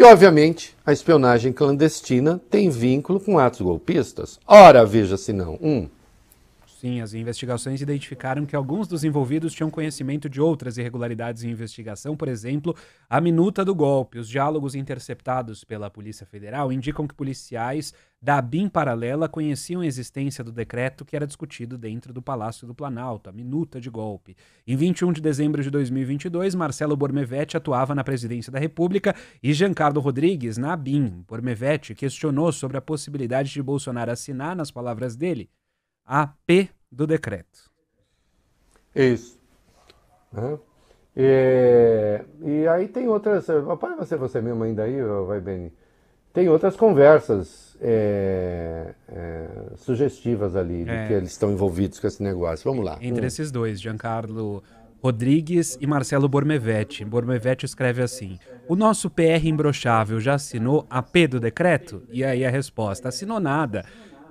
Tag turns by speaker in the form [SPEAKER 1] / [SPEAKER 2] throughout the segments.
[SPEAKER 1] E, obviamente, a espionagem clandestina tem vínculo com atos golpistas. Ora, veja se não. Um,
[SPEAKER 2] Sim, as investigações identificaram que alguns dos envolvidos tinham conhecimento de outras irregularidades em investigação, por exemplo, a minuta do golpe. Os diálogos interceptados pela Polícia Federal indicam que policiais da BIM paralela conheciam a existência do decreto que era discutido dentro do Palácio do Planalto, a minuta de golpe. Em 21 de dezembro de 2022, Marcelo Bormevete atuava na presidência da República e Giancarlo Rodrigues na BIM. Bormevete questionou sobre a possibilidade de Bolsonaro assinar, nas palavras dele, AP do decreto.
[SPEAKER 1] Isso. É, e aí tem outras. Eh, Para você, você mesmo ainda
[SPEAKER 2] aí, vai, Beni.
[SPEAKER 1] Tem outras conversas é, é, sugestivas ali de é. que eles estão envolvidos com esse negócio. Vamos lá. Entre hum.
[SPEAKER 2] esses dois, Giancarlo Rodrigues e Marcelo Bormevetti. Bormevetti escreve assim: O nosso PR imbrochável já assinou a P do decreto? E aí a resposta: assinou nada.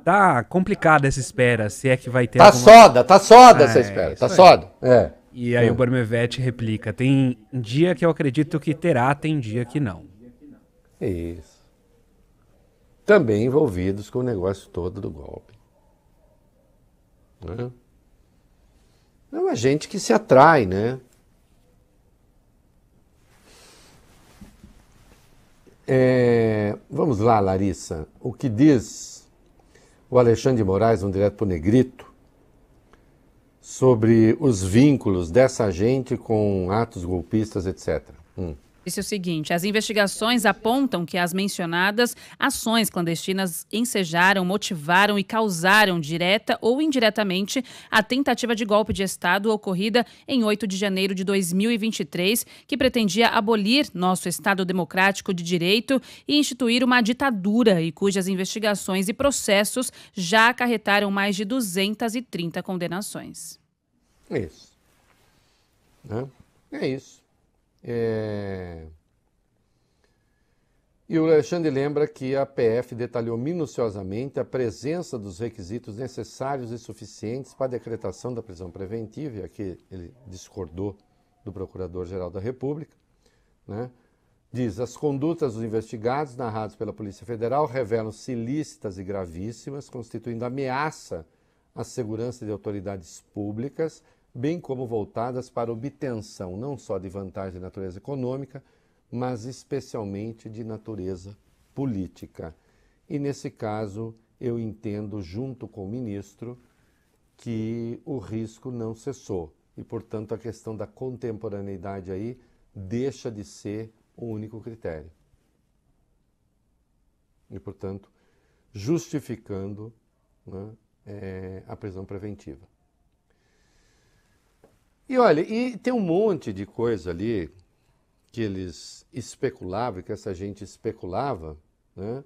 [SPEAKER 2] Tá complicada essa espera, se é que vai ter. Tá alguma... soda, tá soda ah, essa espera, é, tá soda. É. E aí é. o Bormevete replica: tem dia que eu acredito que terá, tem dia que não.
[SPEAKER 1] Isso. Também envolvidos com o negócio todo do golpe. não né? então, É uma gente que se atrai, né? É, vamos lá, Larissa. O que diz o Alexandre de Moraes, um direto para o Negrito, sobre os vínculos dessa gente com atos golpistas, etc. Hum
[SPEAKER 3] disse o seguinte: as investigações apontam que as mencionadas ações clandestinas ensejaram, motivaram e causaram, direta ou indiretamente, a tentativa de golpe de Estado ocorrida em 8 de janeiro de 2023, que pretendia abolir nosso Estado democrático de direito e instituir uma ditadura e cujas investigações e processos já acarretaram mais de 230 condenações.
[SPEAKER 1] É isso. Né? É isso. É... E o Alexandre lembra que a PF detalhou minuciosamente a presença dos requisitos necessários e suficientes para a decretação da prisão preventiva, e aqui ele discordou do Procurador-Geral da República. Né? Diz: as condutas dos investigados narrados pela Polícia Federal revelam-se ilícitas e gravíssimas, constituindo ameaça à segurança de autoridades públicas bem como voltadas para obtenção não só de vantagens de natureza econômica, mas especialmente de natureza política. E nesse caso, eu entendo, junto com o ministro, que o risco não cessou e, portanto, a questão da contemporaneidade aí deixa de ser o único critério. E, portanto, justificando né, é, a prisão preventiva. E olha, e tem um monte de coisa ali que eles especulavam, que essa gente especulava, né?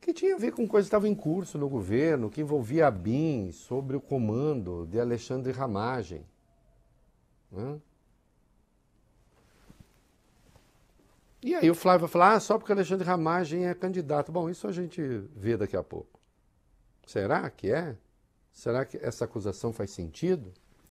[SPEAKER 1] que tinha a ver com coisa que estava em curso no governo, que envolvia a BIM, sobre o comando de Alexandre Ramagem. Né? E aí o Flávio vai falar, ah, só porque Alexandre Ramagem é candidato. Bom, isso a gente vê daqui a pouco. Será que é? Será que essa acusação faz sentido?